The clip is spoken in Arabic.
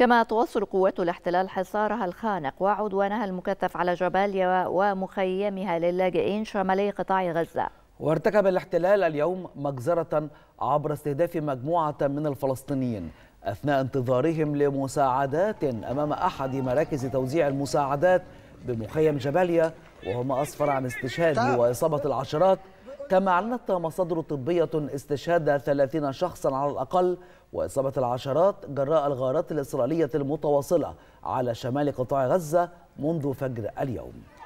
كما تواصل قوات الاحتلال حصارها الخانق وعدوانها المكثف على جباليا ومخيمها للاجئين شمالي قطاع غزة وارتكب الاحتلال اليوم مجزرة عبر استهداف مجموعة من الفلسطينيين أثناء انتظارهم لمساعدات أمام أحد مراكز توزيع المساعدات بمخيم جباليا وهم أسفر عن استشهاد طيب. وإصابة العشرات كما أعلنت مصادر طبية استشهاد 30 شخصا على الأقل وإصابة العشرات جراء الغارات الإسرائيلية المتواصلة على شمال قطاع غزة منذ فجر اليوم